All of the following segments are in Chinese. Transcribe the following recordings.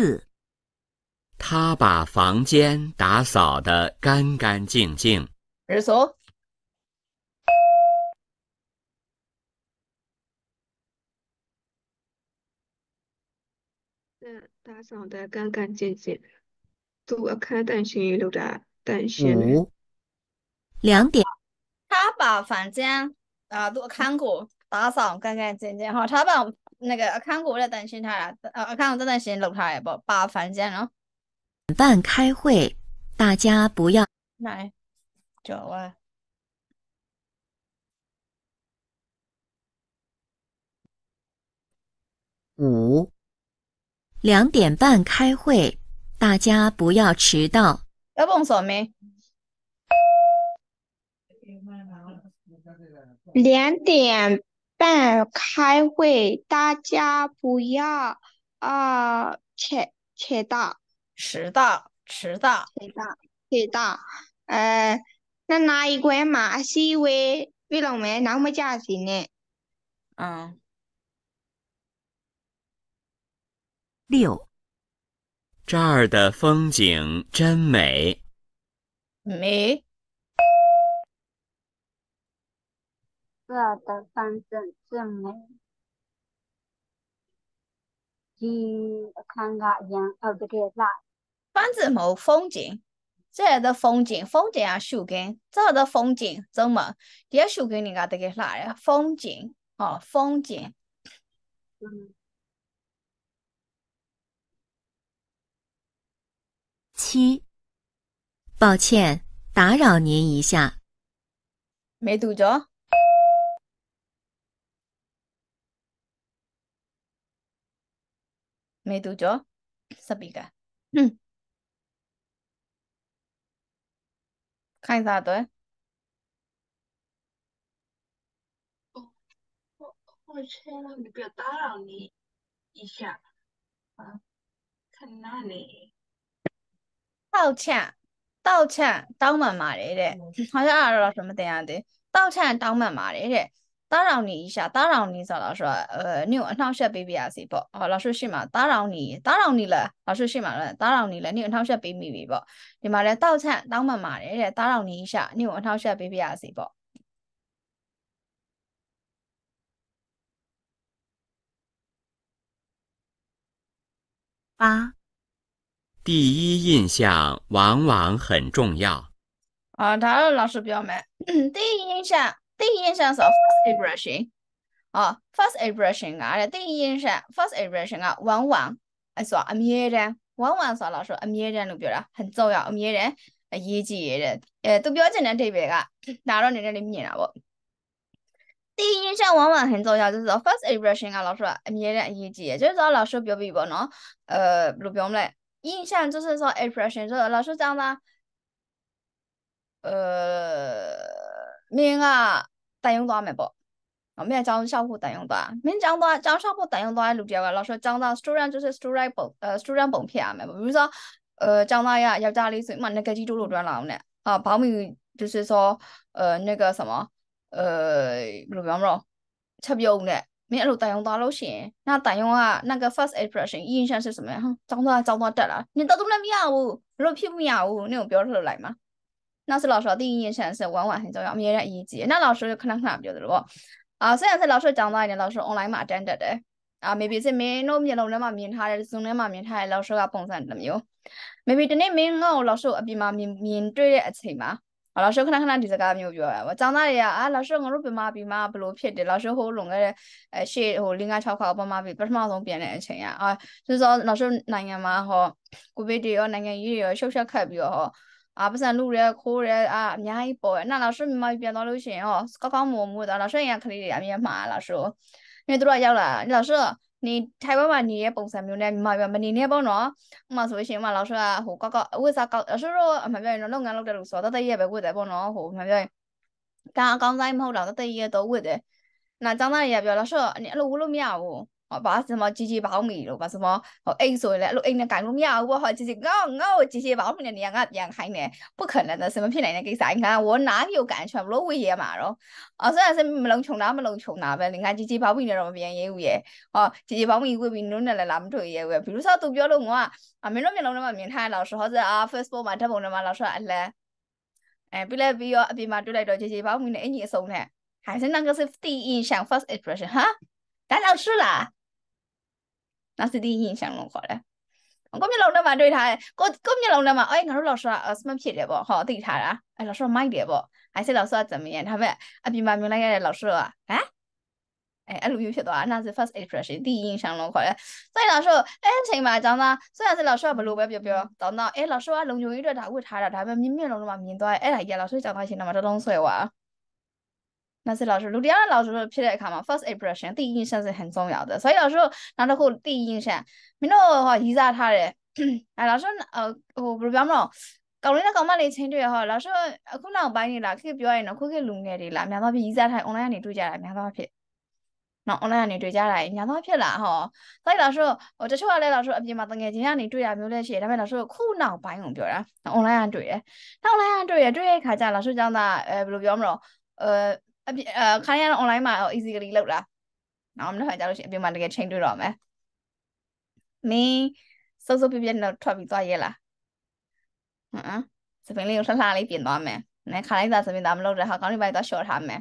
四，他把房间打扫的干干净净。二数。打扫的干干净净。做个看短信，留着短信五。两点。他把房间啊，都看过，打扫干干净净哈。他把。那个阿康哥在担心他啦，呃，阿康在担心老他不把房间了。半开会，大家不要来。走啊。五。两点半开会，大家不要迟到。要不我锁两点。办开会，大家不要啊，迟迟到，迟到，迟到，迟到，迟到。嗯，那哪一款马戏为了我们那么价钱呢？嗯，六。这儿的风景真美。美。这的反正怎么？一看人家这个啥？反正没风景。这的风景，风景啊，树根。这的风景怎么？第一树根人家这个啥呀？风景哦，风景。嗯。七。抱歉，打扰您一下。没读着。မေသူကျော်စပီကာခိုင်စားတော့我去那里，不要打扰你一下啊！看那里，道歉，道歉，တောင်းပန်ပါတယ်တဲ့။ဟောရတော့什么တရားတဲ့။道歉တောင်းပန်ပါတယ်တဲ့打扰你一下，打扰你下，老师。呃，六万套下 BBS 不？好，老师是嘛。打扰你，打扰你了，老师是嘛了，打扰你了。晚上是要 BBS 不？你马来道歉，当妈妈的打扰你一下，六万套下 BBS 不？八，第一印象往往很重要。啊，打扰老师，表妹。第一印象。定印象ဆို first impression ဟော first impression ကတဲ့定印象 first impression က往往အဲဆိုအမြဲတမ်း往往ဆိုတော့ဆိုအမြဲတမ်းလို့ပြောတာ很重要အမြဲတမ်းအရေးကြီးရတဲ့အဲသူပြောချင်တဲ့အဓိပ္ပာယ်ကဒါတော့နည်းနည်းမြင်တာပေါ့第一印象往往很重要，就是说 first impression 啊，老师啊，明显一记，就是说老师表比不喏，呃，不表嘞，印象就是说 impression，就是老师讲的，呃。မင်းကတန်ယုံသွားမယ်ပေါ့ော်မင်းအကြောင်းလျှောက်ဖို့တန်ရုံသွားမင်းအကြောင်းသွားအကြောင်းလျှောက်ဖို့တန်ရုံသွားတဲ့လူတယောက်ကလောက်ဆိုအကြောင်းသား student 就是 student ပုံ student ပုံဖြစ်ရမယ်ပေါ့比如说呃အကြောင်းသားရယောက်ျားလေးဆိုမှငကကြီးတို့လိုတွန်းလာအောင်ねဟာဘောင်းမီ就是说呃那个什么呃ဘယ်လိုပြောမလို့ချက်ပြုံးねမင်းအဲ့လိုတန်ရုံသွားလို့ရှိရင်那တန်ရုံက那个 first impression 印象是什么呀ကျောင်းသားကျောင်းသားတက်လာနင်တော့သူလည်းမရဘူးဘလို့ဖြစ်မရဘူးနင်ကိုပြောထုတ်လိုက်မှာ那是老师的第一印象是玩玩很重要，没人理解。那老师就可能看不了的咯。啊，虽然是老师讲到一点，老师 online မှာ attended တယ်။အာ maybe စိမင်းတို့မျက်လုံးထဲမှာမြင်ထားတဲ့ zoom ထဲမှာမြင်ထားတဲ့ lecture ကပုံစံတစ်မျိုး။ maybe ဒီနေ့မင်းငါ့ကို lecture အပြင်မှာမြင်မြင်တွေ့တဲ့အချိန်မှာ lecture ခဏခဏဒီစကားမျိုးပြောရပါ။ကျောင်းသားတွေကအာ lecture ငါတို့ပြမပြမဘလို့ဖြစ်တယ် lecture ဟိုလွန်ခဲ့တဲ့အဲရှေ့ဟို5 6ခါပမာပြပထမဆုံးပြန်တဲ့အချိန်อ่ะအာဆိုတော့ lecture နိုင်ငံမှာဟော covid တွေရောနိုင်ငံရေးတွေရောရှုပ်ရှက်ခတ်ပြီးတော့ဟောအာပတ်စံလူရဲခိုးရဲအာအများကြီးပေါ်ရဲအဲ့နောက်ရွှေမြမပြန်သွားလို့ရှိရင်ဟောကောက်ကောက်မုံမွေးသွားလားရွှေရကလေးတွေအမြဲမှားလားဆိုနေတို့ကရောက်လာအဲ့လောက်ဆိုနေထိုင်ဝမ်မှာနေတဲ့ပုံစံမျိုးနဲ့မြန်မာပြည်မနေနဲ့ပေါ့နော်ဥပမာဆိုလို့ရှိရင်ဥပမာလောက်ဆိုကဟိုကောက်ကောက်ဝတ်စားကောက်ဆိုတော့အမှန်ပြောရင်တော့လုပ်ငန်းလုပ်တဲ့လူဆိုတော့တသက်ရပဲဝတ်တယ်ပေါ့နော်ဟိုအမှန်ပြောရင်ကအကောင်းဆိုင်မဟုတ်တော့တသက်ရတော့ဝတ်တယ်နာចောင်းသားတွေကပြောလောက်ဆိုအဲ့လိုဝတ်လို့မရဘူးဟောဘာစမជីជីဘောင်းမီလို့ဘာစမဟောအိတ်ဆိုရင်လည်းအဲ့လိုအိတ်နဲ့ကင်လို့မရဘူးပေါ့ဟောជីជីငေါငေါជីជីဘောင်းမီနဲ့နေရာငါပြန်ခိုင်းတယ်不可能的什么ဖြစ်နိုင်တဲ့ကိစ္စငါဝနာမျိုးကန်ချွန်ဘလို့ဝေးရမှာတော့အော်ဆိုရင်မလုံးချုံတာမလုံးချုံတာပဲလေငါជីជីဘောင်းမီနဲ့တော့မပြန်ရေးဘူးရဲ့ဟောជីជីဘောင်းမီဝေးပြီးနုနဲ့လည်းလာမတွေ့ရဲဘူးဘီလို့ဆိုသူပြောလို့ငါကမင်းတို့မျက်လုံးထဲမှာမြင်ထားရလောက်ဆိုဟောဆိုအာ Facebook မှာဓာတ်ပုံထဲမှာလောက်ဆိုအလန်အဲပြလဲပြီးတော့အပြင်မှာတွေ့လိုက်တော့ជីជីဘောင်းမီနဲ့အင်ကြီးအစုံနဲ့还是那个是第一印象 first impression 哈，咱老师啦。နာစတီဟင်းရှောင်းလို့ခေါ်တယ်ကိုမျက်လုံးထဲမှာတွေ့ထားတယ်ကိုကိုမျက်လုံးထဲမှာအေးငါတို့လောက်ဆိုတာ smart ဖြစ်တယ်ပေါ့ဟောသိထားတာအဲ့လောက်ဆိုတာမိုက်တယ်ပေါ့အဲ့ဆက်လောက်ဆိုတာဇမင်းရဒါပေမဲ့အပြင်မှာမြင်လိုက်ရတဲ့လောက်ဆိုတာဟမ်အဲအဲ့လိုမျိုးဖြစ်သွားတာအနာစ first impression သိရင်ရှောင်းလုံးခေါ်တယ်ဆိုရင်လောက်ဆိုအဲ့အချိန်မှာအကြောင်းသားဆိုရင်ဆက်လောက်ဆိုတာဘလို့ပဲပြောပြောတောင်းတော့အဲ့လောက်ဆိုတာလုံခြုံရေးအတွက်ဒါဝတ်ထားတာဒါပေမဲ့မြင်မြင်လုံးလုံးမှာမြင်သွားတယ်အဲ့ဒါကြီးကလောက်ဆိုကြောင်းသားရှင်တော့မတော်တော်ဆွဲသွား20လောက်ဆိုလူတရားလောက်ဆိုဖြစ်တဲ့အခါမှာ first impression 第一印象是很重要的。所以老师နောက်တစ်ခု第一印象မင်းတို့ဟောရေးစားထားတယ်အဲ老师ဟိုဘယ်လိုပြောမလို့ကောင်းလေးနဲ့ကောင်းမလေးချင်းတွေ့ရဟော老师အခုနောက်ပိုင်းနေလားခေတ်ပြောရရင်တော့ခုခေတ်လူငယ်တွေလားများသောဖြစ်ရေးစားထား online ကနေတွေ့ကြတာများသောဖြစ်နော် online ကနေတွေ့ကြတာညာတော့ဖြစ်လာဟောတိုက်လာဆိုဟိုတချို့ကလည်းလာဆိုအပြင်မှာတငယ်ချင်းကနေတွေ့ရမျိုးလည်းရှိတယ်ဒါပေမဲ့လာဆိုခုနောက်ပိုင်းကိုပြောတာ online ကတွေ့တယ်နောက် online ကတွေ့ရတွေ့ရခါကျလာဆိုကျောင်းသားအဲဘယ်လိုပြောမလို့အဲအပြင်အခါရတော့ online မှာ easily လောက်တာနောက်မနေ့ကကြာလို့ရှိရင်အပြင်မှာတကယ် change တွေ့တော့မယ်မင်းစုပ်စုပ်ပြပြနဲ့ထွက်ပြီးသွားရဲလားဟမ်စပင်းလေးကိုလှလှလေးပြင်သွားမယ်နဲ့ခါလိုက်သာစပင်းသားမလုပ်တဲ့ဟာကောင်းလေးပိုင်းသွား short ထားမယ်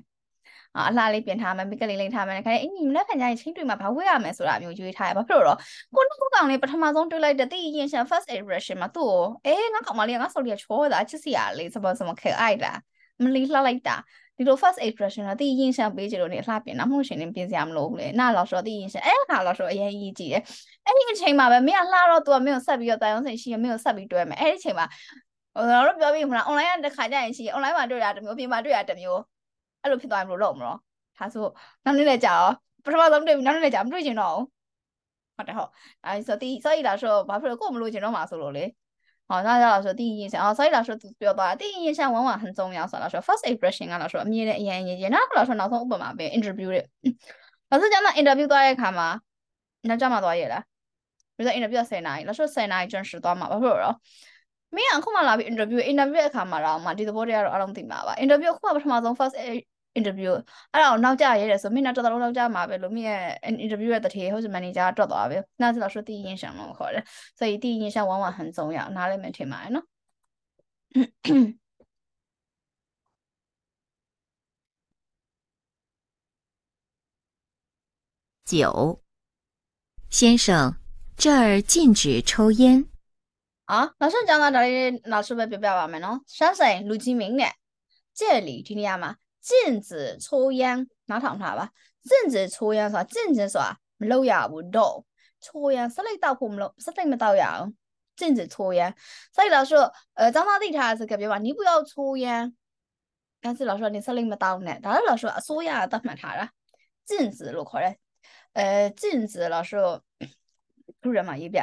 အလှလေးပြင်ထားမယ်မိကလေးလေးထားမယ်ခါရင်အင်းညီမနဲ့ခံကြရင်ချင်းတွေ့မှာဘာဝေ့ရမယ်ဆိုတာမျိုးရွေးထားရဘာဖြစ်လို့တော့ကိုနှုတ်ကောင်လေးပထမဆုံးတွေ့လိုက်တဲ့တိရင်ရှာ first impression မှာသူ့ကိုအေးငါကောင်မလေးကငါဆော်လီချောတာချစ်စရာလေးစပေါ်စမခဲအိုက်တာမလီလှလိုက်တာဒီလို first aid professional တိရင်ရှံပေးကြလို့နေအလှပြင်တာမှုရှင်နေပြင်စရာမလိုဘူးလေနားလောက်ဆိုတိရင်ရှံအဲ့ခါလောက်ဆိုအရင်ကြီးကြည့်တယ်အဲ့ဒီအချိန်မှာပဲမင်းကလှတော့ तू မင်းကိုဆက်ပြီးတော့တာဝန်ဆိုင်ရှိရမင်းကိုဆက်ပြီးတွဲမယ်အဲ့ဒီအချိန်မှာဟိုကျွန်တော်တို့ပြောပြီးမလား online ကတစ်ခါကြရင်ရှိရ online မှာတွေ့ရတာတစ်မျိုးပြင်မှာတွေ့ရတာတစ်မျိုးအဲ့လိုဖြစ်သွားရင်မလို့လုပ်မလို့ဒါဆိုနောက်နေ့လည်းကြာရောပထမဆုံးတွေ့ပြီးနောက်နေ့လည်းကြာမတွေ့ချင်တော့ဘူးဟုတ်တယ်ဟုတ်အဲဆိုတိ sorry လားဆိုဘာဖြစ်လို့ကို့မလို့ချင်တော့မှာဆိုလို့လေ好，那老师说第一印象，哦，所以老师表达第一印象往往很重要。所以老师 first impression က老师အမြင်နဲ့အရင်ရည်ရည်နောက်老师နောက်ဆုံးဥပမာပဲ interview တဲ့။老师ကျွန်တော် interview သွားတဲ့အခါမှာနောက်ကြမှာသွားရလား။ပြီးတော့ interview 10နာရီ老师10နာရီကျွန်တော်သွားမှာဘာဖြစ်လို့ရောမင်းအခုမှလာပြီး interview interview အခါမှာတော့မှဒီသဘောတရားတော့အလုံးသိမှာပါ interview အခုမှပထမဆုံး first interview အဲ့ဒါကိုနောက်ကျရဲတယ်ဆိုမင်းနောက်တော်တော်လောက်ကျမှာပဲလို့မင်းရဲ့ interview ရဲ့တထေဟိုစ manager တွက်သွားပဲနောက်ဆိုတော့သူတည်ရင်ရှံလို့ခေါ်တယ်ဆို以တည်ရင်ရှံဝမ်းဝမ်းဟန်ဆုံးရနားလည်းမထင်ပါနဲ့နော်九，先生，这儿禁止抽烟。啊，老师讲到这里，老师们别别完没弄。先生，陆金明呢？这里听见吗？禁止抽烟နားထောင်ထားပါ禁止抽烟ဆိုတာ禁止ဆိုတာမလုပ်ရဘူး don't 抽烟စလိတ်တောက်ဖို့မလုပ်စလိတ်မတောက်ရအောင်禁止抽烟စလိတ်老师呃张大弟他是ပြောပါ你不要抽烟但是老师你စလိတ်မတောက်နဲ့ဒါလည်း老师အစိုးရကသတ်မှတ်ထားတာ禁止လို့ခေါ်တယ်呃禁止老师ခုရမှာရေးပြ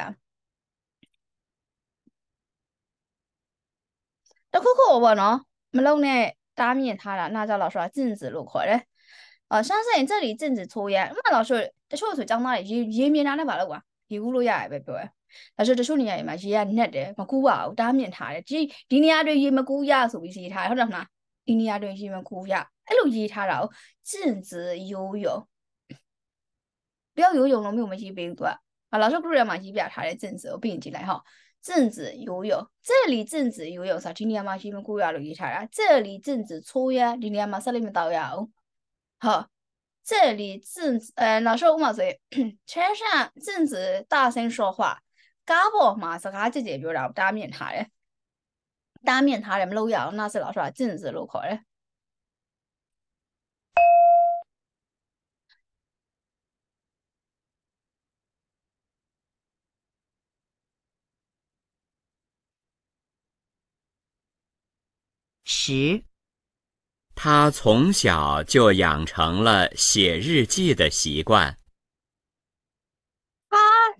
တခုခုပေါ့နော်မလုံနဲ့搭面它了，那叫老师啊镜子路口嘞。呃，上次你这里禁止抽烟，那老师တချို့ဆိုကျောင်းသားတွေရေရေမြင်တာနဲ့ပါလို့ကွာရေကူးလို့ရတယ်ပဲပြောရယ်ဒါဆိုတချို့နေရာတွေမှာရေကနက်တယ်မကူးပါဘူးတားမြင်ထားတယ်ဒီဒီနေရာတွေရေမကူးရဆိုပြီးရေးထားတယ်ဟုတ်တယ်မလားဒီနေရာတွေရေမကူးရအဲ့လိုရေးထားတာ哦禁止游泳不要游泳လုံးမျိုးမရေးပေးဘူးသူက啊，老师 group ထဲမှာရေးပြထားတဲ့禁止ကိုပြင်ကြည့်လိုက်ဟော镜子游泳，这里镜子游泳啥？今天嘛，新闻故意录一下啦。这里镜子抽烟，今天嘛，啥里面都有。好，这里镜子，呃，老师我嘛说，车上镜子大声说话，家婆嘛是他自己就了，当面他嘞，当面他嘞没漏要，那是老师镜子路口嘞。十，他从小就养成了写日记的习惯。他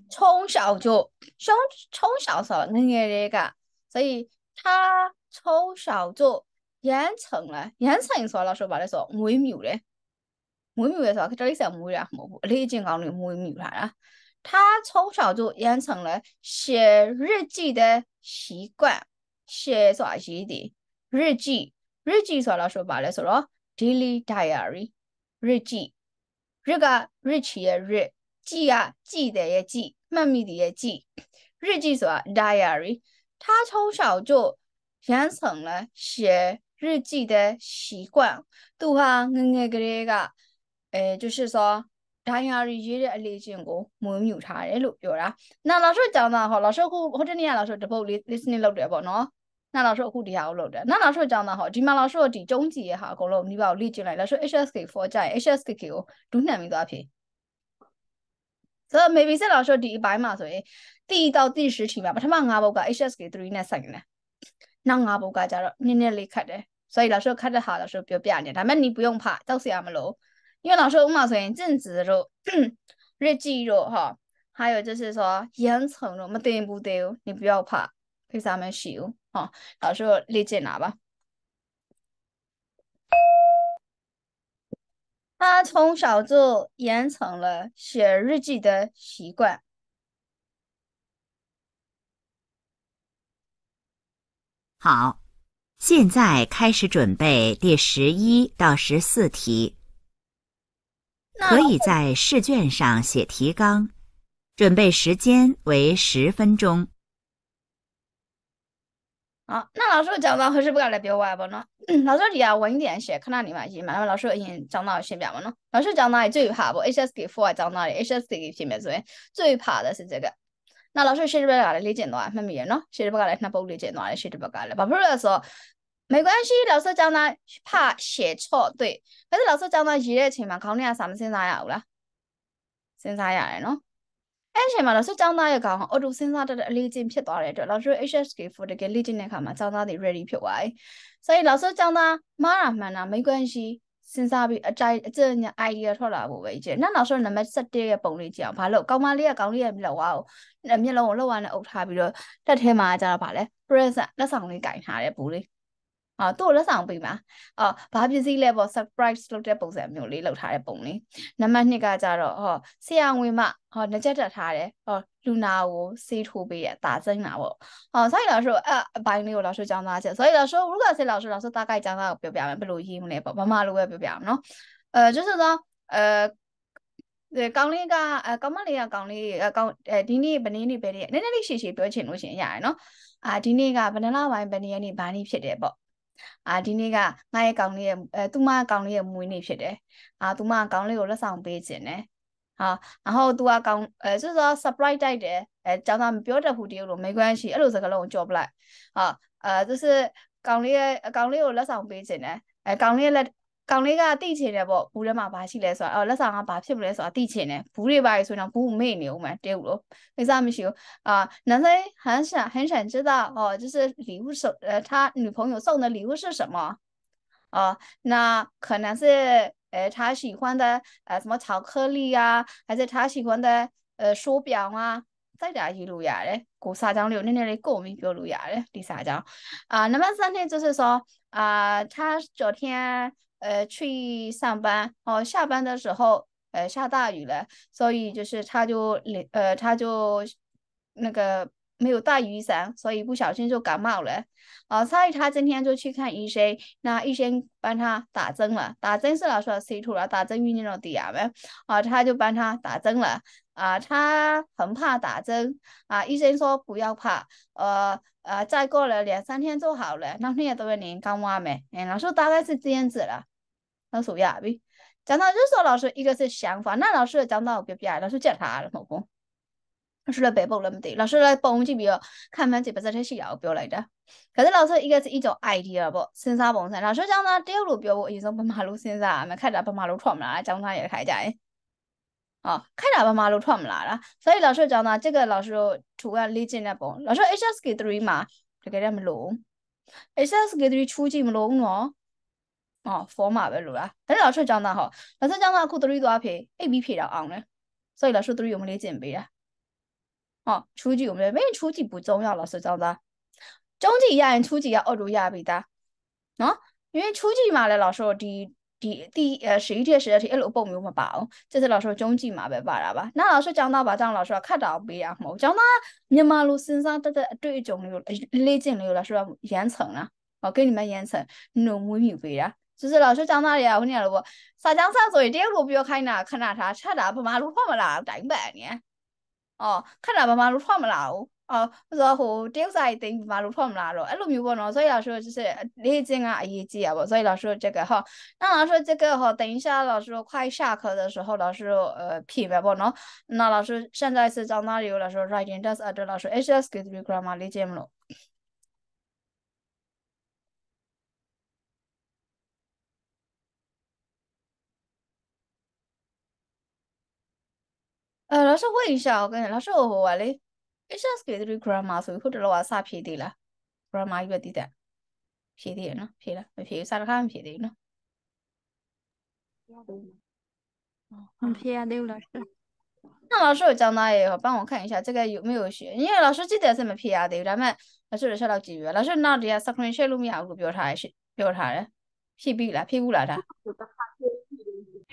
从小就从从小时候，个那个，所以他从小就养成了，养成说老实话来说，微妙的，微妙的是吧？这里是微妙，没你讲讲的微妙啥啦？他从小就养成了写日记的习惯，写啥写的？Rigi Rigi ဆိုတာဆိုပါလဲဆိုတော့ daily diary Rigi Rig က rich ရဲ့ rig ကြည်ကကြည်တယ်ရဲ့ကြည်မှတ်မိတယ်ရဲ့ကြည် Rigi ဆိုတာ diary 他从小就养成了写日记的习惯သူဟာငငယ်ကလေးကအဲ就是说 diary ရေးတဲ့အလေ့ကျင့်ကိုမွေးမြူထားတယ်လို့ပြောတာ။နောက်လာဆိုကြောင်းသားဟောလာဆိုခုဟိုတနေ့ကလာဆိုတပုတ်လေး listening လုပ်တယ်ပေါ့နော်那老师护底下我漏的，那老师讲的好，起码老师的中级也好，可能你把我理解来，老师 HSK four 加 HSK 哦，都难没多少篇。ဆိုတော့ maybe ဆက်လာရှော့ဒီအပိုင်းမှာဆိုရင်တိတော့တိရှိချိန်မှာပထမ၅ဘုတ်က HSK 3နဲ့ဆိုင်နေ။နောက်၅ဘုတ်ကကြတော့နည်းနည်းလေးခတ်တယ်။所以老师看着好，老师表表呢。他们你不用怕，到时俺们喽。因为老师我们说正直肉、日记肉哈，还有就是说严惩肉，没对不对？你不要怕，非常没羞。哦，到时候立即拿吧。他从小就养成了写日记的习惯。好，现在开始准备第十一到十四题，可以在试卷上写提纲，准备时间为十分钟。啊，那老师讲到合适不干来表完不喏？老师底下稳点些，看到你嘛行嘛。老师已经讲到先表完喏。老师讲到最怕不？HSK four 讲到的 HSK 前面最最怕的是这个。那老师写这边来理解到，没米人喏，写这边来那不理解到，写这边来，不不是说没关系。老师讲到怕写错对，但是老师讲到一的情嘛，考你啊，啥么先啥呀？啦，先啥呀？喏。အဲ့ချိန်မှာတော့စစ်ကြောင်းသားရဲ့ကောင်အော်တိုစဉ်းစားတတ်တဲ့အလေးချင်းဖြစ်သွားတဲ့အတွက်လောက်ဆို HSK4 တကယ်လေ့ကျင့်တဲ့အခါမှာကျောင်းသားတွေ ready ဖြစ်သွားပြီ။ဆိုရင်လောက်ဆိုကျောင်းသားမားတာမှန်တာမိကွန်းရှိစဉ်းစားပြီးအကြိုက်အကျညာ idea ထွက်လာဖို့ပဲကြည့်။နောက်နောက်ဆိုနံပါတ်7ရဲ့ပုံလေးကြည့်အောင်။ဘာလို့ကောင်မလေးကကောင်လေးရဲ့မျက်လုံးဝကိုမျက်လုံးကိုလှုပ်ရနဲ့အုပ်ထားပြီးတော့တက်ထဲမှာကျတော့ဗာလဲ present လက်ဆောင်လေးကင်ထားတဲ့ဘူးလေးအော်သူ့လက်ဆောင်ပေးပါအော်ဘာပစ္စည်းလဲပေါ့ surprise လုပ်တဲ့ပုံစံမျိုးလေးလုပ်ထားတဲ့ပုံလေးနံပါတ်2ကကြတော့ဟောဆရာငွေမဟောနှချက်တက်ထားတယ်ဟောလူနာကိုဆေးထိုးပေးရတာစိမ့်တာပေါ့ဟောဆိုင်တော်ဆိုအဘိုင်းလေးကိုလောက်ဆိုចောင်းသားချက်ဆိုတော့ဆိုရုကဆေးလောက်ဆိုတော့ဆိုတာကိုက်ចောင်းသားကိုပြောပြမယ်ဘယ်လိုရေးမလဲပေါ့မမလိုပဲပြောပြအောင်နော်အဲကျဆိုတော့အဲကောင်းလေးကကောင်းမလေးကကောင်းလေးကောင်းဒီနေ့ဗနင်းနေ့ပဲနည်းနည်းလေးရှည်ရှည်ပြောချင်လို့ရှင်ရတယ်နော်အာဒီနေ့ကဗနလာဝိုင်းဗနင်းနေ့ဘာနေ့ဖြစ်တယ်ပေါ့အာဒီနေ့ကငါ့ရဲ့ကောင်လေးရဲ့အဲသူမကောင်လေးရဲ့မွေးနေ့ဖြစ်တယ်အာသူမကောင်လေးကိုလက်ဆောင်ပေးခြင်းတယ်ဟာအဟောသူကကောင်အဲဆိုတော့ surprise တိုက်တယ်အဲကျောင်းသားမပြောတတ်ဘူးတရုပ်လိုမိကွမ်းရှိအဲ့လိုစကားလုံးကိုကြော်ပလိုက်ဟာအဲသူစကောင်လေးရဲ့ကောင်လေးကိုလက်ဆောင်ပေးခြင်းတယ်အဲကောင်လေးရဲ့လက်ကောင်လေးကတိချင်တယ်ပေါ့ဘူးထဲမှာဘာရှိလဲဆိုတော့အော်လက်ဆောင်ကဘာဖြစ်မလဲဆိုတာတိချင်တယ်ဘူးတွေဘာတွေဆိုတော့ဘူးမေ့နေဦးမှာတဲဘူးလို့မိစားမရှိဘူးအာ男生很想很想知道哦就是礼物手呃他女朋友送的礼物是什么啊那可能是呃他喜欢的呃什么巧克力啊还是他喜欢的呃手表啊စိုက်တာရေးလို့ရတယ်ကိုစာကြောင်းလေးကိုနည်းနည်းလေးကိုပြီးပြောလို့ရတယ်ဒီစာကြောင်းအာနံပါတ်3就是说啊他昨天呃，去上班，哦，下班的时候，呃，下大雨了，所以就是他就，呃，他就那个没有带雨伞，所以不小心就感冒了，哦，所以他今天就去看医生，那医生帮他打针了，打针是师说吃吐了，打针晕了 D 呀吗？啊，他就帮他打针了，啊，他很怕打针，啊，医生说不要怕，呃。呃，再过了两三天就好了。那天都为您看完没？嗯，老师大概是这样子啦。老师呀，喂，讲到就是说老师一个是想法，那老师讲到别别，老师叫他了，冇讲。老师来背包了没得？老师来帮我这边看门这边在这需要不要来着？可是老师一个是一种 idea 不，စဉ်းစားပုံစံ。老师讲到第二路标，我一种不马路စဉ်းစား，没看着不马路闯嘛，讲他也开家。啊，开哪把马路穿不来了，所以老师讲呢，这个老师图案理解那不，老师 HSK three 嘛，这个那么浓，HSK three 初级么浓喏，哦，佛马呗，路啦，但是老师讲的哈，老师讲的苦 three 多少撇，A B 撇了昂嘞，所以老师 three 我们理解没了，哦，初级我们没初级不重要，老师讲的，中级一样，初级要二如亚比的，喏，因为初级嘛嘞，老师第。ဒီအတီရှီတီရှီတီအဲ့လိုအပုတ်မျိုးမပါအောင်စစ်စစ်လောက်ဆိုကျုံးကြည့်မှာပဲပါတာပါနောက်လောက်ဆိုចောင်းသားပါចောင်းလောက်ဆိုခတ်တာကိုပေးတာမဟုတ်ចောင်းသားမြန်မာလိုစဉ်းစားတက်တက်အတွေ့အကြုံလေးကိုလေ့ကျင့်လေးကိုလားဆိုတော့ရမ်းဆုံလားဟုတ်ကဲ့ဒီမှာရမ်းဆုံနှုံမွေးမြူပေးတာစစ်စစ်လောက်ဆိုចောင်းသားတွေကဟိုနေရလို့ပေါ့စာចောင်းစားဆိုရင်တရုတ်လိုပြောခိုင်းတာခဏထားချက်တာဗမာလိုဖောက်မလားတိုင်ပတ်နေအော်ခဏဗမာလိုဖောက်မလားအော်ဆိုတော့ဟိုတရုတ်စာရေးသိမ်းဘာလို့ထွက်မလားတော့အဲ့လိုမျိုးပေါ့နော်所以老师就是လေ့ကျင့်ကအရေးကြီးอ่ะပေါ့所以老师这个哈那老师这个哈等一下老师快下课的时候老师呃品呗ပေါ့နော်那老师现在是张大流老师 writing test 啊对老师 HSK3 grammar လေ့ကျင့်မလို့呃，老师问一下，我跟你老师我我嘞。HSK3 grammar ဆိုပြီးခုတလောကစဖြည့်သေးလား grammar ကြီးပဲတည်တယ်ဖြည့်သေးရနော်ဖြည့်လားမဖြည့်ဘူးစာတစ်ခါမဖြည့်သေးဘူးနော်很偏的老师。那老师有讲到也帮我看一下这个有没有学，因为老师记得是没偏的，咱们老师有说到几月，老师那底下 screen share 录面我标他是标他的，屁屁了屁股了的。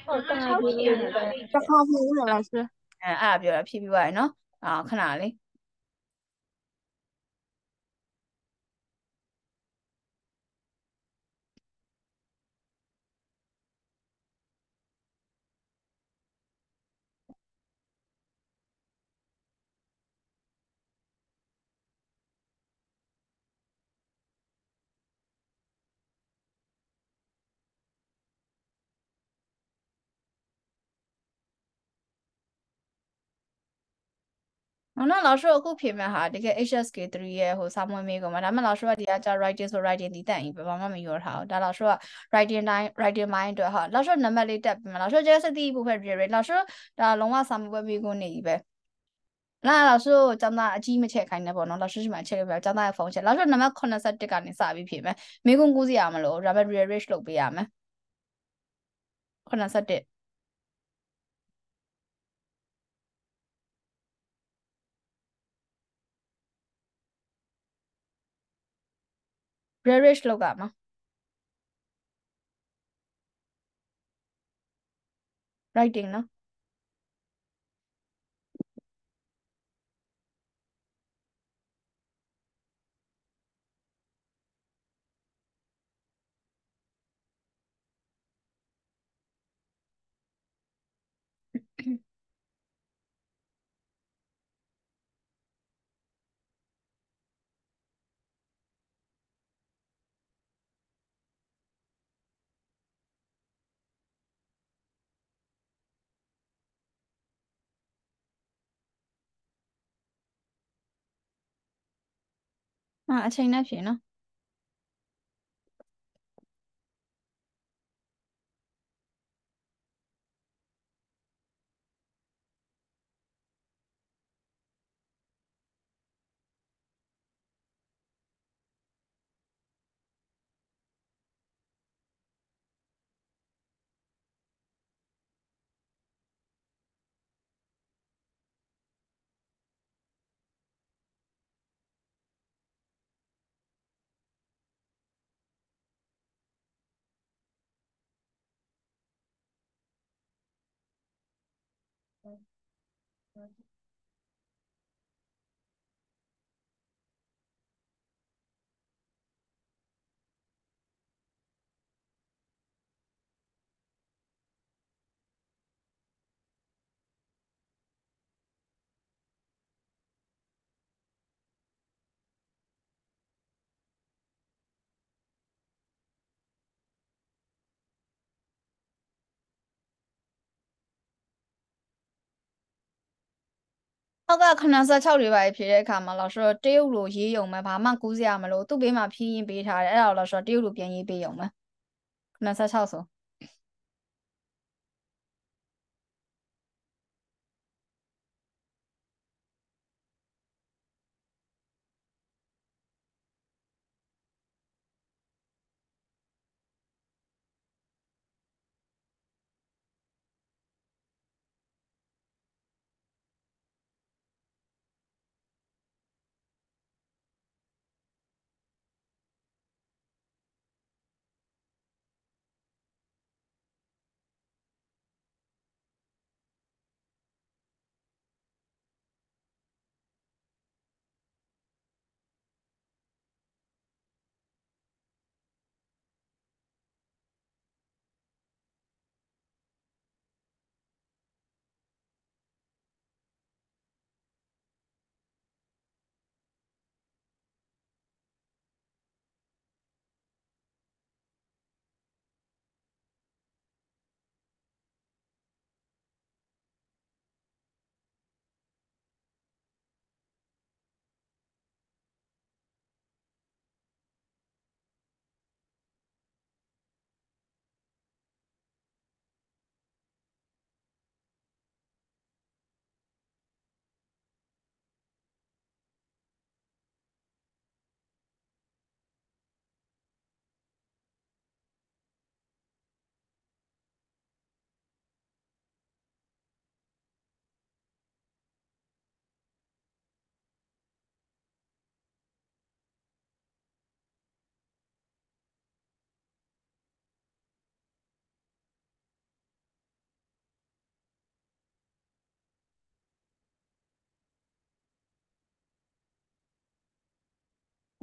哦，超屁股了，超屁股了老师。嗯，啊，标了屁股外喏，啊，看哪里？နော်လောက်ရှို့အခုဖြေမဲ့ဟာတကယ် HSK3 ရဲ့ဟိုစာမွေးမေးကောင်မှာဒါမှမဟုတ်လောက်ရှို့ကဒီကကြာ writing ဆို writing ဒီတက်ရင်ဘာမှမရောထားဘူးဒါလောက်ရှို့က writing time writing mind အတွက်ဟာလောက်ရှို့နံပါတ်လေးတက်ပြီးမှလောက်ရှို့ကျဲစတိဖို့ဖက်ပြေရလောက်ရှို့ဒါလုံးဝစာမွေးမေးကောင်နေကြီးပဲလာလောက်ရှို့ကျောင်းသားအကြီးမချက်ခိုင်းနေပေါ့နော်လောက်ရှို့ရှိမှချက်လို့ပြောကျောင်းသားရဲ့ဖုန်းချက်လောက်ရှို့နံပါတ်81ကနေစပြီးဖြေမယ်မေးကောင်ကူးစီရမလို့ Robert Rich လုပ်ပေးရမယ်81 bearish လောက်ကမှာ writing နော်အာအချိန်နဲ့ဖြေနော် Thank you. အောက်က96တွေပါဖြစ်တဲ့အခါမှာလောက်ဆိုတော့တရုတ်လိုရေးယုံမယ်ဘာမှကူးစရာမလိုသူ့ဘေးမှာဖြင်းရင်ပေးထားတယ်အဲ့ဒါကိုလောက်ဆိုတော့တရုတ်လိုပြန်ရေးပေးယုံမယ်96ဆို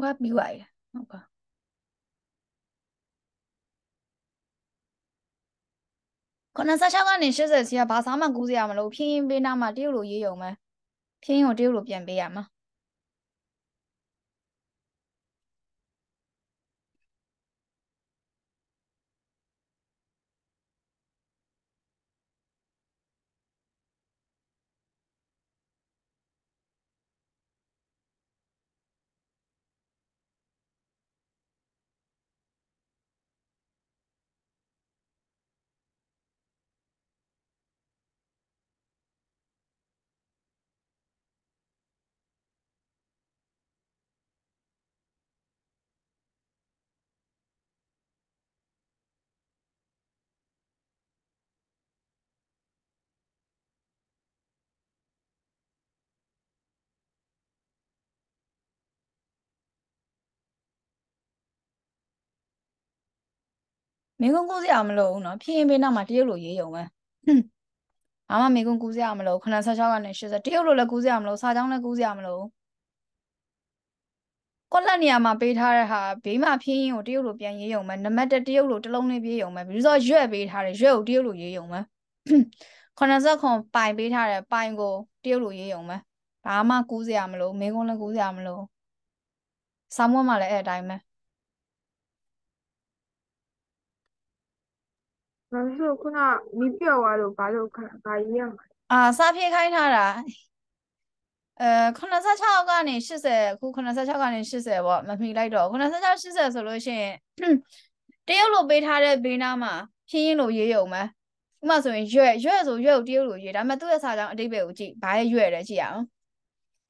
ဝါပြီးပါရဲ့ဟုတ်ပါခုနဆက်ချက်ကနေ80စီကဘာစားမှကူးစရာမလိုဖြင်းပေးနာမှတရုတ်လိုရေးရုံပဲဖြင်းရုံတရုတ်လိုပြန်ပေးရမှာမင်းကုန်းကူးစရာမလိုဘူးနော်ဖြစ်ရင်ဘေးနောက်မှာတရုတ်လိုရေးရုံပဲဘာမှမေကွန်ကူးစရာမလို86ကနေ80တရုတ်လိုလည်းကူးစရာမလိုစာကြောင်းလည်းကူးစရာမလိုကွက်လက်နေရာမှာပေးထားတဲ့ဟာဘေးမှာဖြင်းရင်ကိုတရုတ်လိုပြန်ရေးရုံပဲနံပါတ်1တရုတ်လိုတစ်လုံးလေးပြေးရုံပဲပြီးတော့ရွက်ပေးထားတယ်ရွက်ကိုတရုတ်လိုရေးရုံပဲ89ပိုင်ပေးထားတယ်ပိုင်ကိုတရုတ်လိုရေးရုံပဲဘာမှကူးစရာမလိုမေကွန်လည်းကူးစရာမလိုစာမွတ်မှလည်းအဲ့အတိုင်းပဲမမဆိုခုနမီးပြော့သွားလို့ဘာလို့ဘာရေးရမှာအာစာဖြည့်ခိုင်းထားတာအဲ86ကနေ80ခု86ကနေ80ပေါ့မမှီလိုက်တော့86 80ဆိုလို့ရှိရင်တရုတ်လိုပေးထားတဲ့ဘေးနားမှာဖြင်းရင်လိုရေးရုံပဲဥပမာဆိုရင်ရွက်ရွက်ဆိုရွက်ကိုတရုတ်လိုရေးဒါပေမဲ့သူ့ရဲ့စာကြောင်းအတိတ်ပဲကိုကြည့်ဘာရဲ့ရွက်လဲကြည့်ရအောင်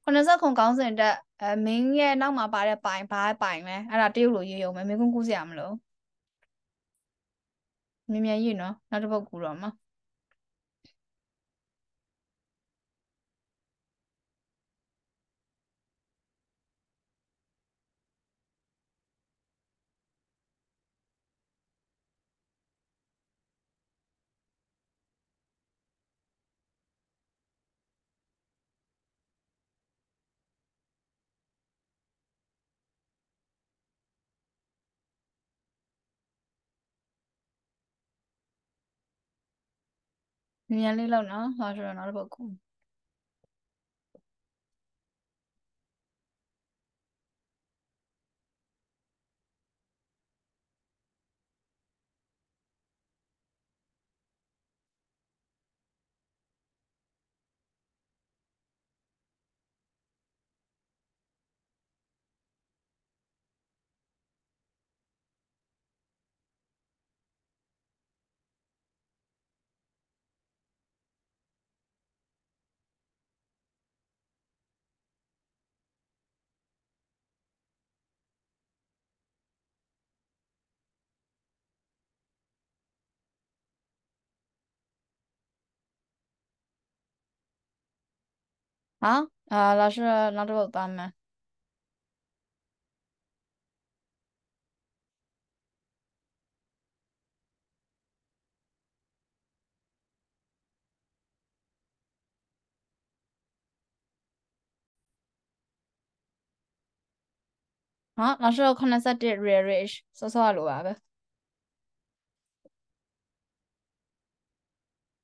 80ခုကောင်းစင်တက်အဲမင်းရဲ့နောက်မှာပါတဲ့ပိုင်ဘာပိုင်လဲအဲ့ဒါတရုတ်လိုရေးရုံပဲမင်းကကူးစရာမလို့မြန်မြန်ရေးနော်နောက်တစ်ပုတ်ကူတော့မှာမြန်လေးလောက်နော်ဟောဆိုတော့နောက်တစ်ပုဒ်ကူ好啊，老师，老师，我帮忙。好，老师，我看了下这 rearrange，搜索了吧呗。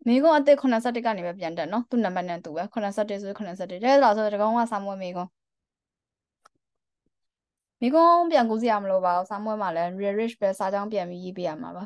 မေကွန်အသက်81ကနေပဲပြန်တက်နော်သူ့နံပါတ်နဲ့သူပဲ81ဆို81တဲ့လောက်ဆိုတကောင်ကစာမွေးမေကွန်မေကွန်ပြန်ကူးစရာမလိုပါဘူးစာမွေးမှာလည်း real rich ပဲစာကြောင်းပြန်ပြီးရေးပေးရမှာပါ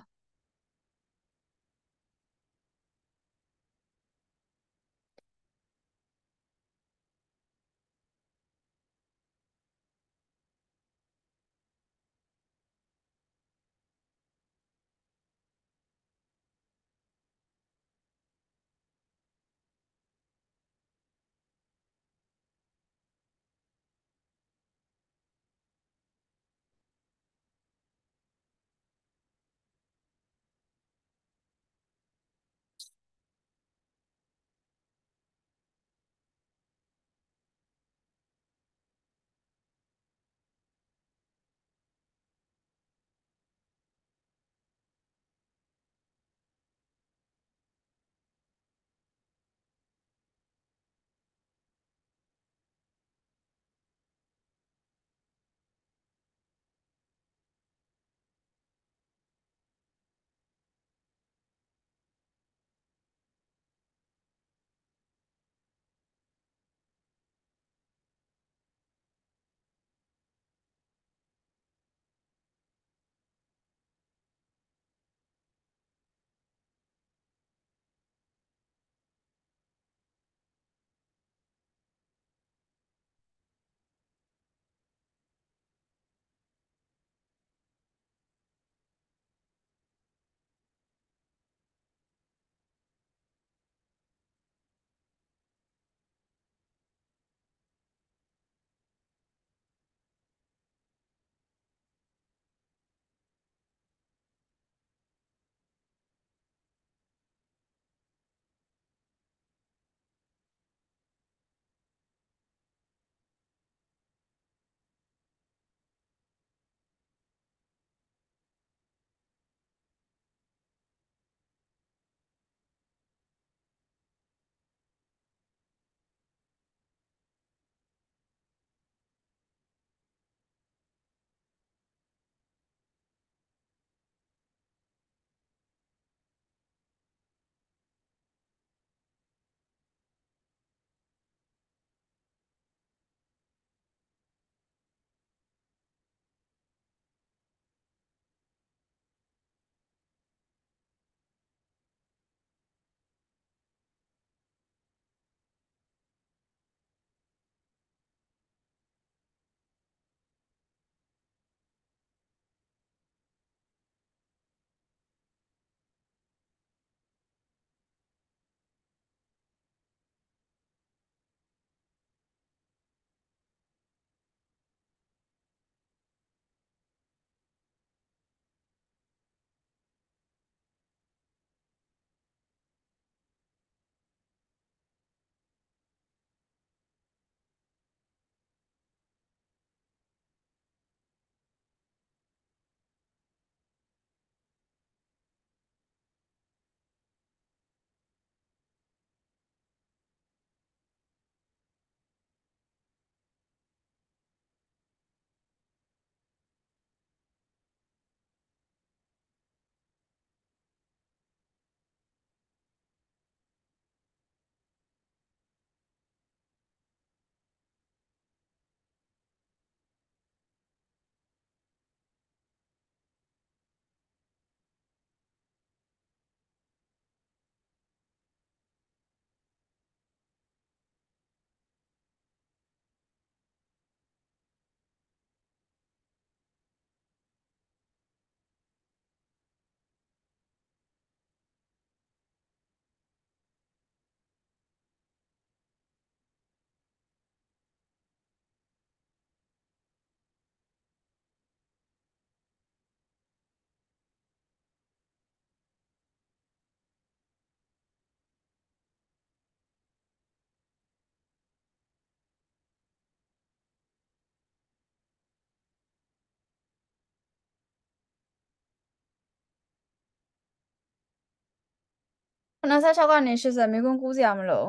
86ကနေ80မိကွန်းကူးစရာမလို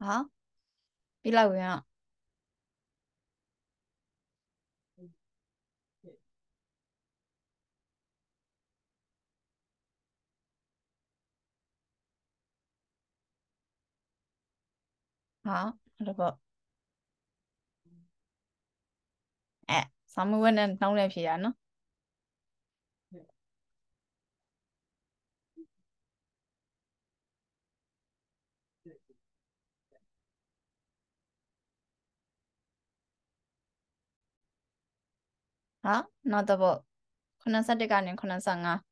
ဟာပြီးလိုက်ဝင်อ่ะဟာအဲ့တော့ပေါ့အဲဆာမွေးနဲ့နှောင်းနဲ့ဖြေရနော်ဟာနောက်တစ်ပုတ်81ကနေ85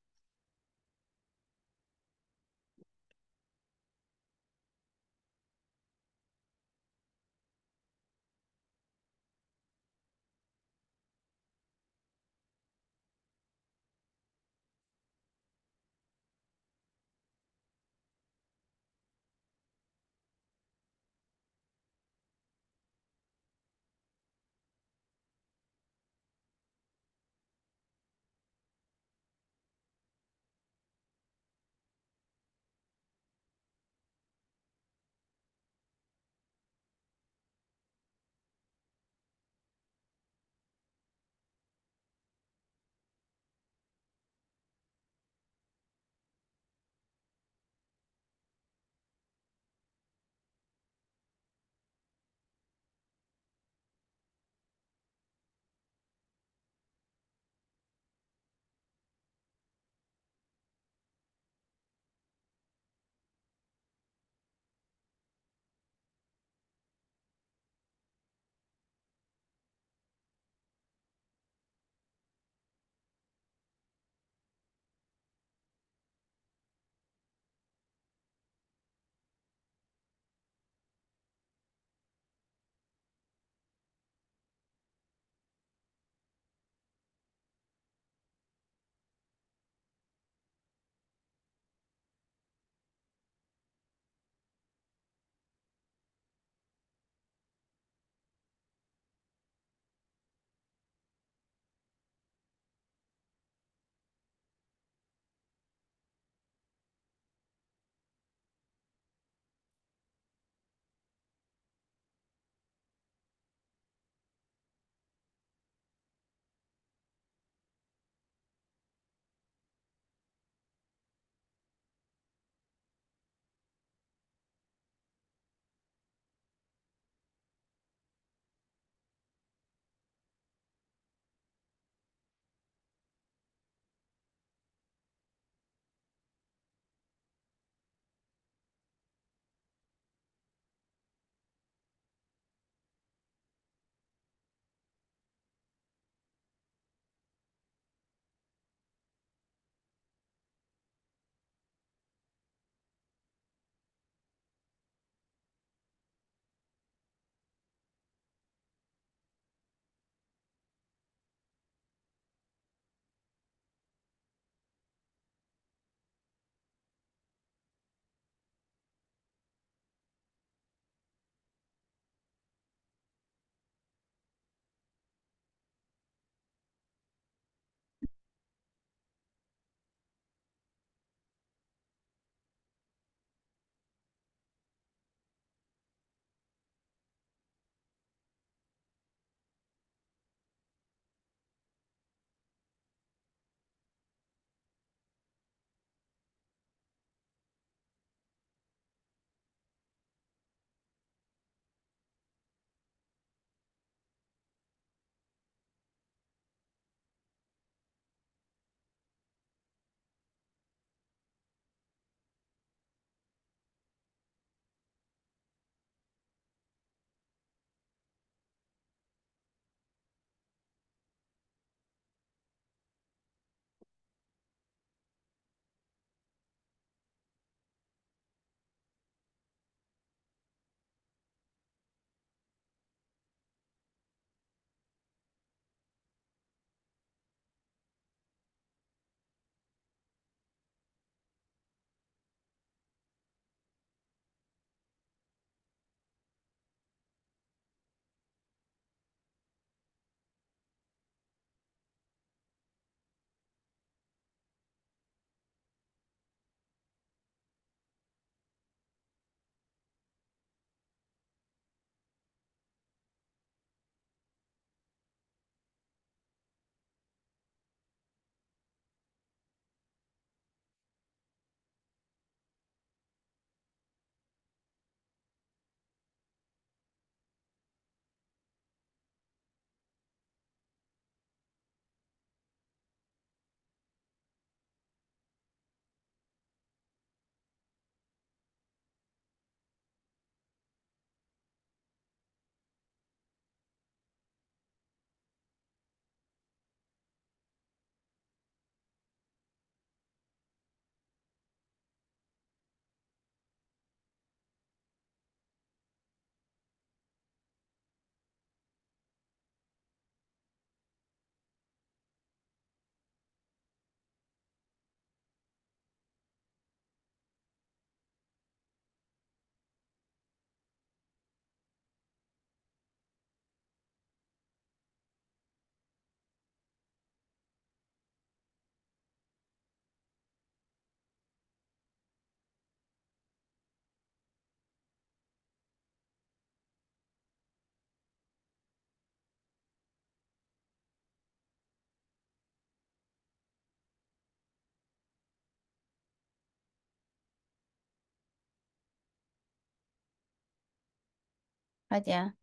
快点。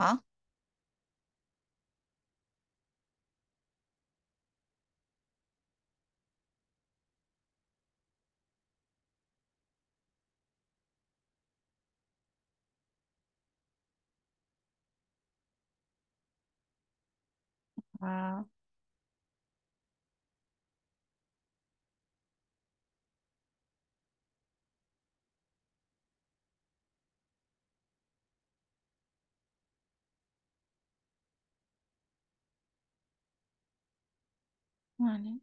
啊啊！မှန်တယ်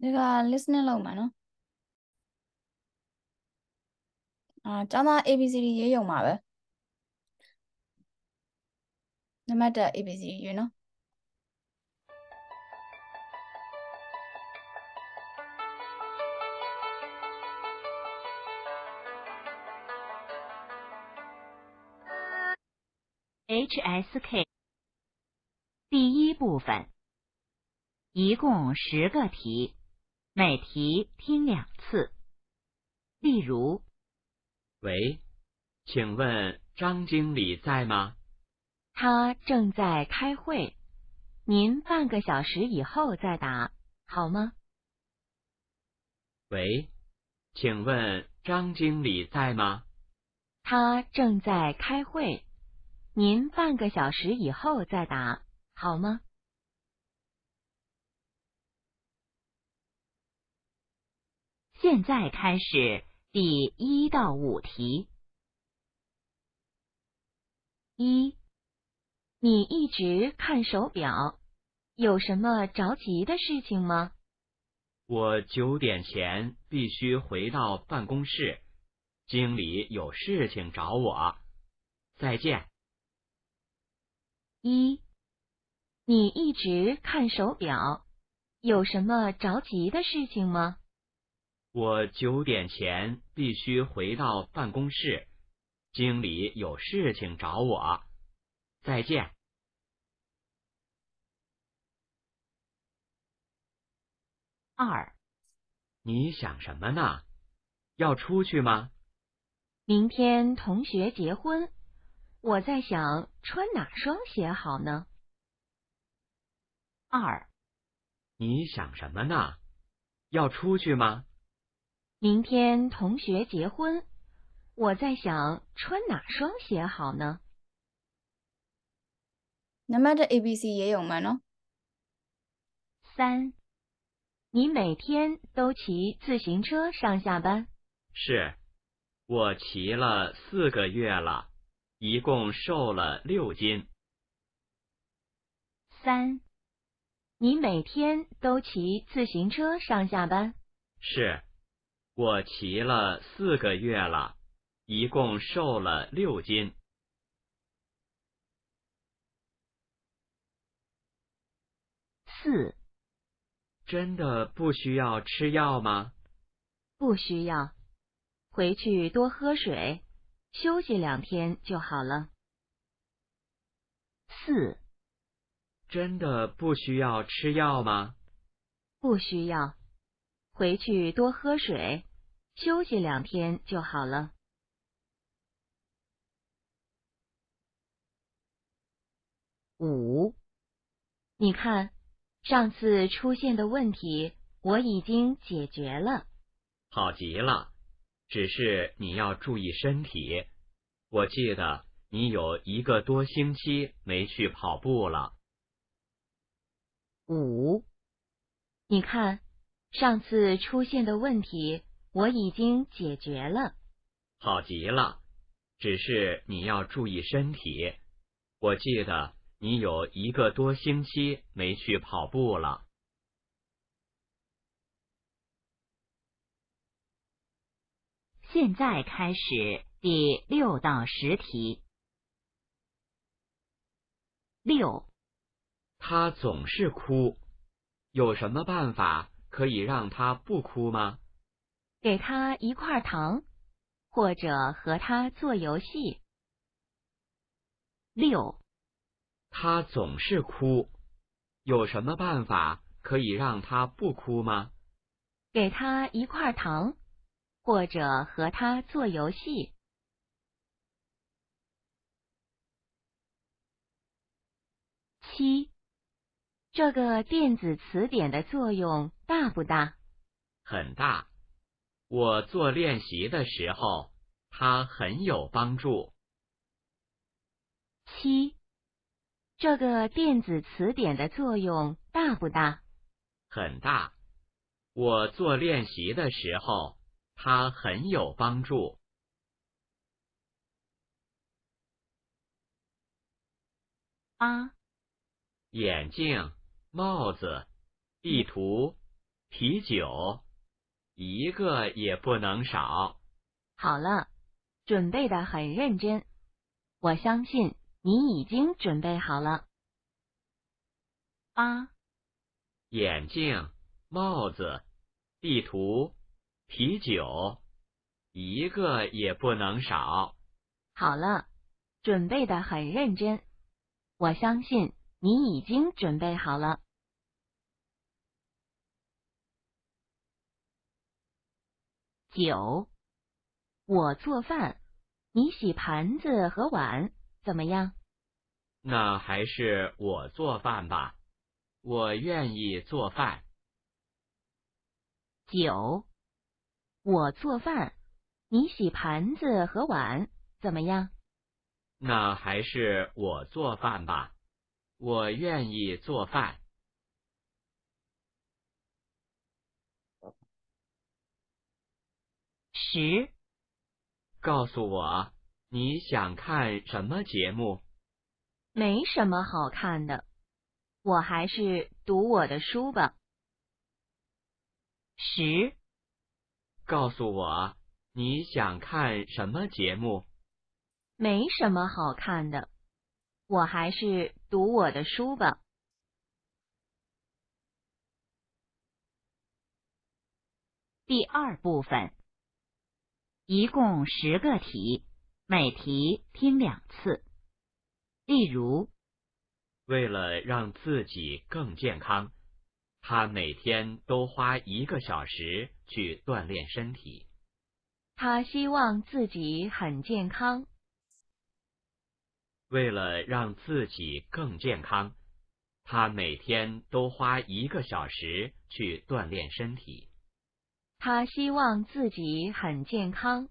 ဒီက listening လုပ်မှာနော်အာကျောင်းသား ABCD ရေးရုံမှာပဲ no matter ABC you know HSK 第一部分一共十个题，每题听两次。例如，喂，请问张经理在吗？他正在开会，您半个小时以后再打好吗？喂，请问张经理在吗？他正在开会，您半个小时以后再打好吗？现在开始第一到五题。一。你一直看手表，有什么着急的事情吗？我九点前必须回到办公室，经理有事情找我。再见。一，你一直看手表，有什么着急的事情吗？我九点前必须回到办公室，经理有事情找我。再见。二，你想什么呢？要出去吗？明天同学结婚，我在想穿哪双鞋好呢。二，你想什么呢？要出去吗？明天同学结婚，我在想穿哪双鞋好呢。你买只 A B C 也有唔用三，你每天都骑自行车上下班？是，我骑了四个月了，一共瘦了六斤。三，你每天都骑自行车上下班？是，我骑了四个月了，一共瘦了六斤。四，真的不需要吃药吗？不需要，回去多喝水，休息两天就好了。四，真的不需要吃药吗？不需要，回去多喝水，休息两天就好了。五，你看。上次出现的问题我已经解决了，好极了。只是你要注意身体，我记得你有一个多星期没去跑步了。五，你看，上次出现的问题我已经解决了，好极了。只是你要注意身体，我记得。你有一个多星期没去跑步了。现在开始第六到十题。六，他总是哭，有什么办法可以让他不哭吗？给他一块糖，或者和他做游戏。六。他总是哭，有什么办法可以让他不哭吗？给他一块糖，或者和他做游戏。七，这个电子词典的作用大不大？很大，我做练习的时候，它很有帮助。七。这个电子词典的作用大不大？很大，我做练习的时候，它很有帮助。啊！眼镜、帽子、地图、啤酒，一个也不能少。好了，准备的很认真，我相信。你已经准备好了。八，眼镜、帽子、地图、啤酒，一个也不能少。好了，准备的很认真，我相信你已经准备好了。九，我做饭，你洗盘子和碗。怎么样？那还是我做饭吧，我愿意做饭。九，我做饭，你洗盘子和碗，怎么样？那还是我做饭吧，我愿意做饭。十，告诉我。你想看什么节目？没什么好看的，我还是读我的书吧。十，告诉我你想看什么节目？没什么好看的，我还是读我的书吧。第二部分，一共十个题。每题听两次。例如，为了让自己更健康，他每天都花一个小时去锻炼身体。他希望自己很健康。为了让自己更健康，他每天都花一个小时去锻炼身体。他希望自己很健康。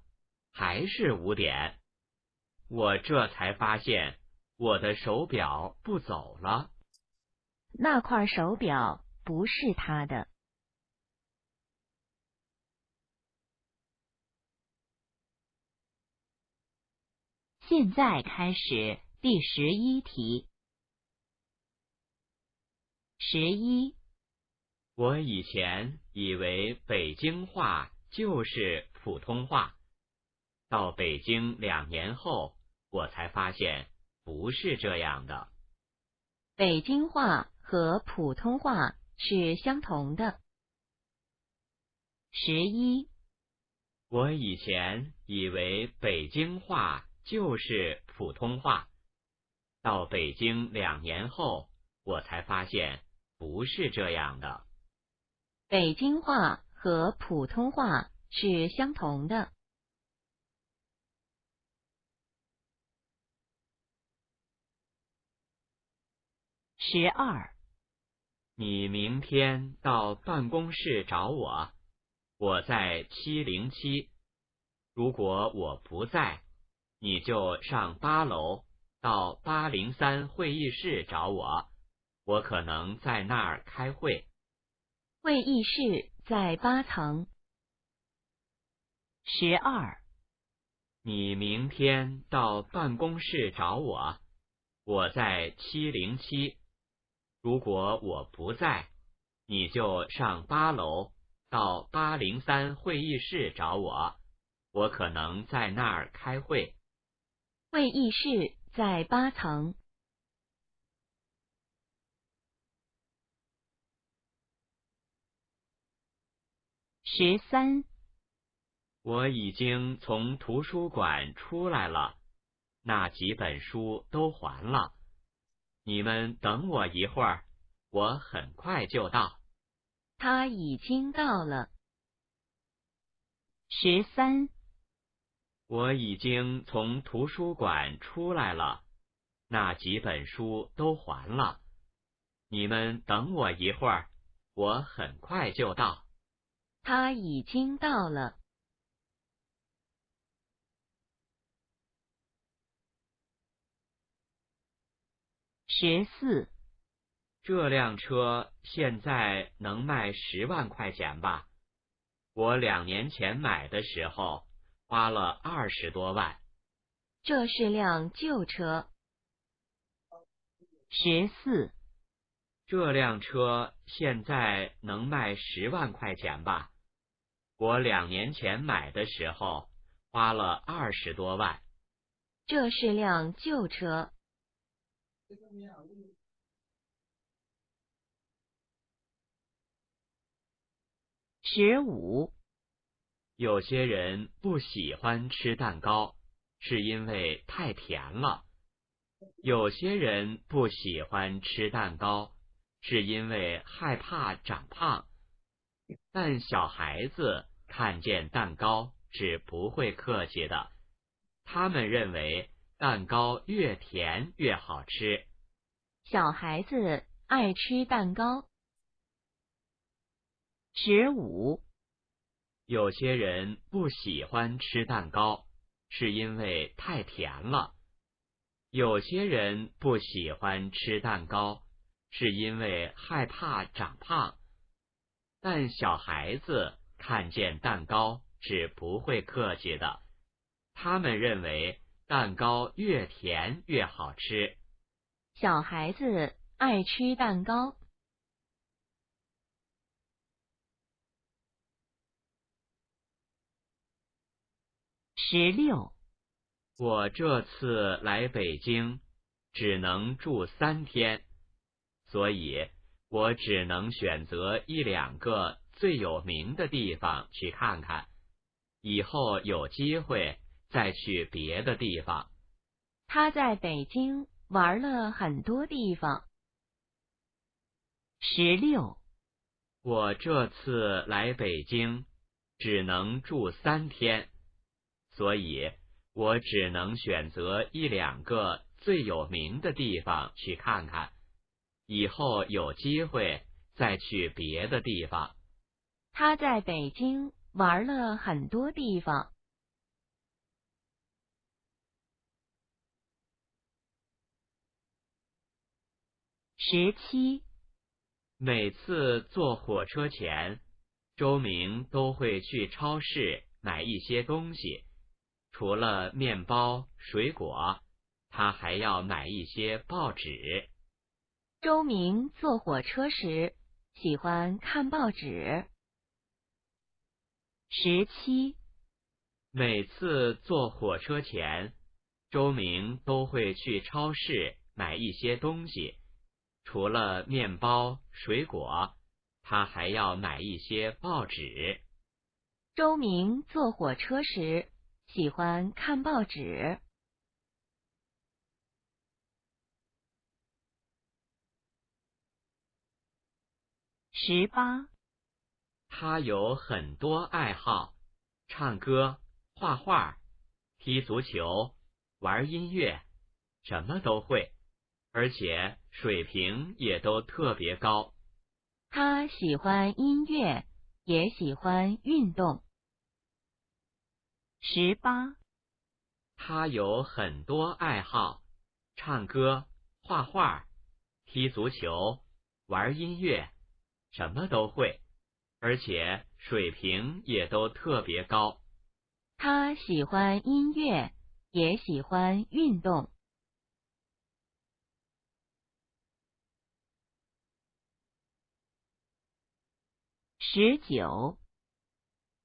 还是五点，我这才发现我的手表不走了。那块手表不是他的。现在开始第十一题。十一，我以前以为北京话就是普通话。到北京两年后，我才发现不是这样的。北京话和普通话是相同的。十一。我以前以为北京话就是普通话，到北京两年后，我才发现不是这样的。北京话和普通话是相同的。十二，你明天到办公室找我，我在七零七。如果我不在，你就上八楼到八零三会议室找我，我可能在那儿开会。会议室在八层。十二，你明天到办公室找我，我在七零七。如果我不在，你就上八楼到八零三会议室找我，我可能在那儿开会。会议室在八层。十三。我已经从图书馆出来了，那几本书都还了。你们等我一会儿，我很快就到。他已经到了。十三。我已经从图书馆出来了，那几本书都还了。你们等我一会儿，我很快就到。他已经到了。十四，这辆车现在能卖十万块钱吧？我两年前买的时候花了二十多万。这是辆旧车。十四，这辆车现在能卖十万块钱吧？我两年前买的时候花了二十多万。这是辆旧车。十五，有些人不喜欢吃蛋糕，是因为太甜了；有些人不喜欢吃蛋糕，是因为害怕长胖。但小孩子看见蛋糕是不会客气的，他们认为。蛋糕越甜越好吃。小孩子爱吃蛋糕。十五，有些人不喜欢吃蛋糕，是因为太甜了；有些人不喜欢吃蛋糕，是因为害怕长胖。但小孩子看见蛋糕是不会客气的，他们认为。蛋糕越甜越好吃。小孩子爱吃蛋糕。十六，我这次来北京只能住三天，所以我只能选择一两个最有名的地方去看看。以后有机会。再去别的地方。他在北京玩了很多地方。十六，我这次来北京只能住三天，所以我只能选择一两个最有名的地方去看看。以后有机会再去别的地方。他在北京玩了很多地方。十七，每次坐火车前，周明都会去超市买一些东西。除了面包、水果，他还要买一些报纸。周明坐火车时喜欢看报纸。十七，每次坐火车前，周明都会去超市买一些东西。除了面包、水果，他还要买一些报纸。周明坐火车时喜欢看报纸。十八，他有很多爱好：唱歌、画画、踢足球、玩音乐，什么都会。而且水平也都特别高。他喜欢音乐，也喜欢运动。十八，他有很多爱好：唱歌、画画、踢足球、玩音乐，什么都会。而且水平也都特别高。他喜欢音乐，也喜欢运动。十九，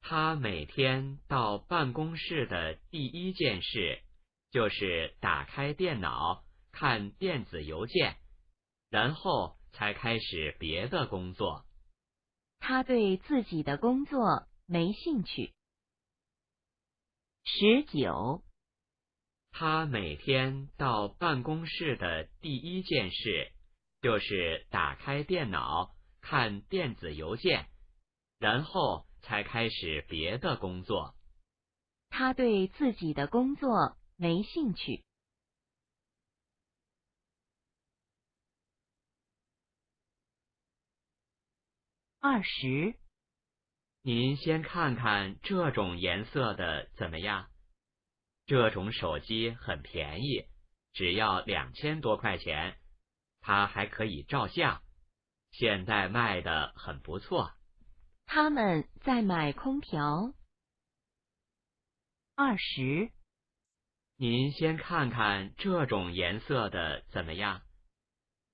他每天到办公室的第一件事就是打开电脑看电子邮件，然后才开始别的工作。他对自己的工作没兴趣。十九，他每天到办公室的第一件事就是打开电脑看电子邮件。然后才开始别的工作。他对自己的工作没兴趣。二十。您先看看这种颜色的怎么样？这种手机很便宜，只要两千多块钱，它还可以照相，现在卖的很不错。他们在买空调，二十。您先看看这种颜色的怎么样？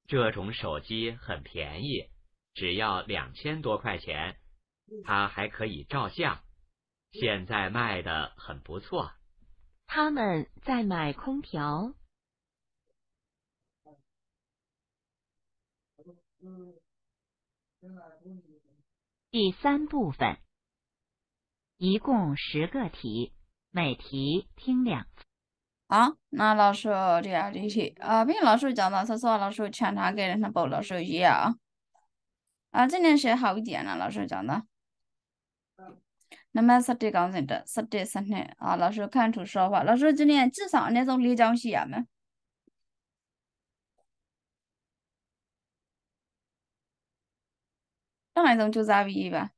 这种手机很便宜，只要两千多块钱，它还可以照相，现在卖的很不错。他们在买空调。第三部分，一共十个题，每题听两次。啊，那老师第二题啊，毕竟老师讲的，所以说老师全查给人家报了手机啊。啊，今年学好一点了，老师讲的。嗯，那么十点刚琴的，十点十点啊，老师看图说话，老师今年至少那种礼江西嘛。没。那还是用旧设备吧。